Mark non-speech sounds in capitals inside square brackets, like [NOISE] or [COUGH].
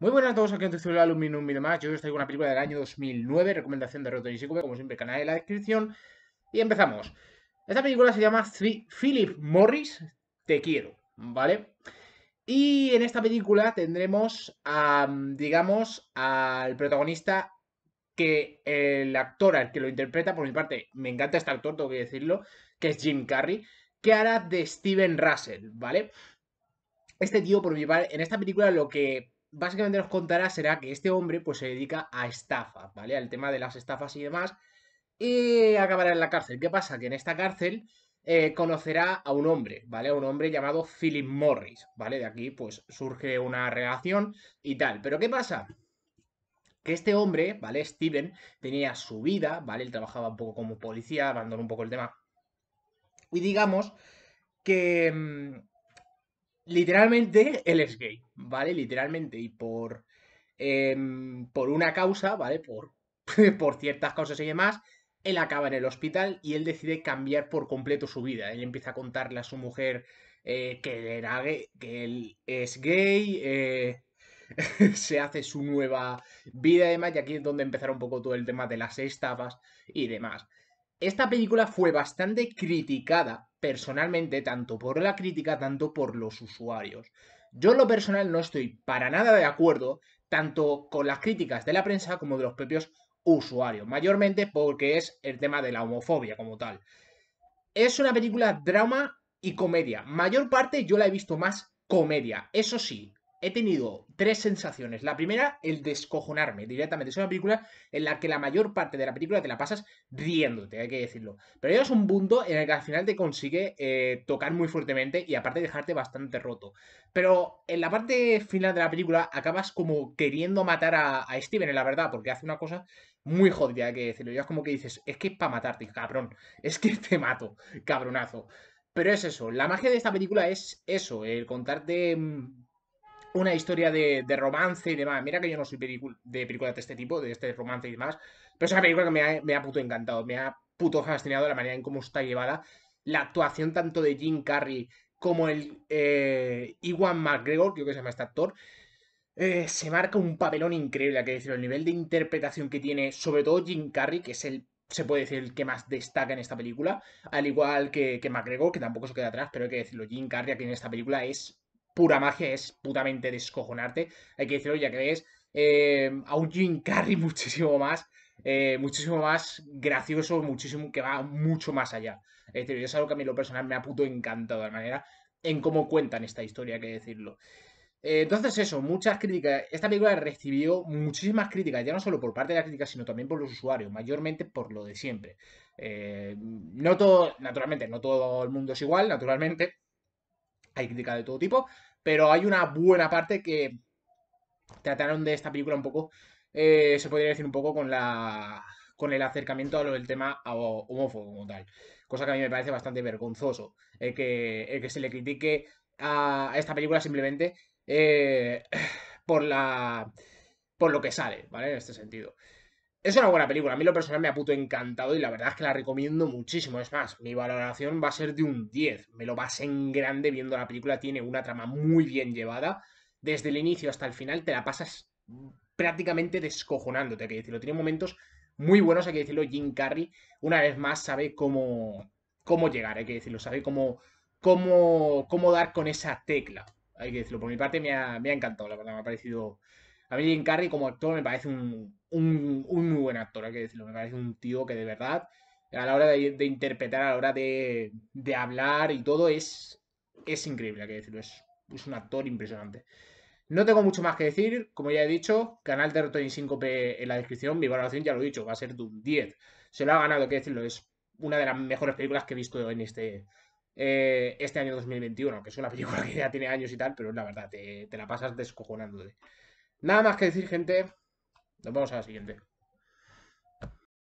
Muy buenas a todos, aquí en un Aluminum y demás. Yo os traigo una película del año 2009, recomendación de Rotten y como siempre, canal en la descripción. Y empezamos. Esta película se llama Philip Morris, Te Quiero, ¿vale? Y en esta película tendremos, a, mm, digamos, al protagonista que el actor al que lo interpreta, por mi parte, me encanta este actor, tengo que decirlo, que es Jim Carrey, que hará de Steven Russell, ¿vale? Este tío, por mi parte, en esta película lo que básicamente nos contará será que este hombre pues se dedica a estafas, ¿vale? Al tema de las estafas y demás. Y acabará en la cárcel. ¿Qué pasa? Que en esta cárcel eh, conocerá a un hombre, ¿vale? A un hombre llamado Philip Morris, ¿vale? De aquí pues surge una relación y tal. Pero ¿qué pasa? que este hombre, ¿vale? Steven, tenía su vida, ¿vale? Él trabajaba un poco como policía, abandonó un poco el tema. Y digamos que mm, literalmente él es gay, ¿vale? Literalmente, y por, em, por una causa, ¿vale? Por, [LAUGHS] por ciertas causas y demás, él acaba en el hospital y él decide cambiar por completo su vida. Él empieza a contarle a su mujer eh, que, él que él es gay, eh, [LAUGHS] se hace su nueva vida y demás, y aquí es donde empezaron un poco todo el tema de las estafas y demás. Esta película fue bastante criticada personalmente, tanto por la crítica, tanto por los usuarios. Yo en lo personal no estoy para nada de acuerdo, tanto con las críticas de la prensa como de los propios usuarios, mayormente porque es el tema de la homofobia como tal. Es una película drama y comedia. Mayor parte yo la he visto más comedia. Eso sí, he tenido tres sensaciones. La primera, el descojonarme directamente. Es una película en la que la mayor parte de la película te la pasas riéndote, hay que decirlo. Pero llegas un punto en el que al final te consigue eh, tocar muy fuertemente y aparte dejarte bastante roto. Pero en la parte final de la película acabas como queriendo matar a, Steven, en la verdad, porque hace una cosa muy jodida, hay que decirlo. Ya es como que dices, es que es para matarte, cabrón. Es que te mato, cabronazo. Pero es eso, la magia de esta película es eso, el contarte mm, una historia de, romance y demás. Mira que yo no soy de películas de este tipo, de este romance y demás, pero es una película que me ha, me puto encantado, me ha puto fascinado la manera en cómo está llevada, la actuación tanto de Jim Carrey como el eh, Iwan McGregor, creo que se llama este actor, eh, se marca un papelón increíble, hay que decirlo, el nivel de interpretación que tiene, sobre todo Jim Carrey, que es el, se puede decir, el que más destaca en esta película, al igual que, que McGregor, que tampoco se queda atrás, pero hay que decirlo, Jim Carrey aquí en esta película es pura magia, es putamente descojonarte. Hay que decirlo ya que es eh, a un Jim Carrey [LAUGHS] muchísimo más, eh, muchísimo más gracioso, muchísimo que va mucho más allá. Es decir, es algo que a mí lo personal me ha puto encantado de manera en cómo cuentan esta historia, hay que decirlo. Eh, entonces eso, muchas críticas. Esta película recibió muchísimas críticas, ya no solo por parte de la crítica, sino también por los usuarios, mayormente por lo de siempre. no todo, naturalmente, no todo el mundo es igual, naturalmente. Hay crítica de todo tipo, pero hay una buena parte que trataron de esta película un poco, eh, se podría decir un poco con la con el acercamiento a lo del tema homófobo como tal, cosa que a mí me parece bastante vergonzoso, el que, que se le critique a esta película simplemente eh, por la por lo que sale, ¿vale? En este sentido. Es una buena película, a mí lo personal me ha puto encantado y la verdad es que la recomiendo muchísimo. Es más, mi valoración va a ser de un 10. Me lo vas en grande viendo la película, tiene una trama muy bien llevada. Desde el inicio hasta el final te la pasas prácticamente descojonándote, hay que decirlo. Tiene momentos muy buenos, hay que decirlo. Jim Carrey, una vez más, sabe cómo, cómo llegar, hay que decirlo. Sabe cómo, cómo, cómo dar con esa tecla, hay que decirlo. Por mi parte me ha, me ha encantado, la verdad, me ha parecido a mí Jim Carrey como actor me parece un, muy buen actor, hay que decirlo. Me parece un tío que de verdad, a la hora de, interpretar, a la hora de, hablar y todo, es, es increíble, hay que decirlo. Es, un actor impresionante. No tengo mucho más que decir, como ya he dicho, canal de Rotten 5P en la descripción, mi valoración ya lo he dicho, va a ser de un 10. Se lo ha ganado, hay que decirlo, es una de las mejores películas que he visto en este, eh, este año 2021, que es una película que ya tiene años y tal, pero la verdad, te, la pasas descojonándote. Nada más que decir, gente. Nos vamos a la siguiente.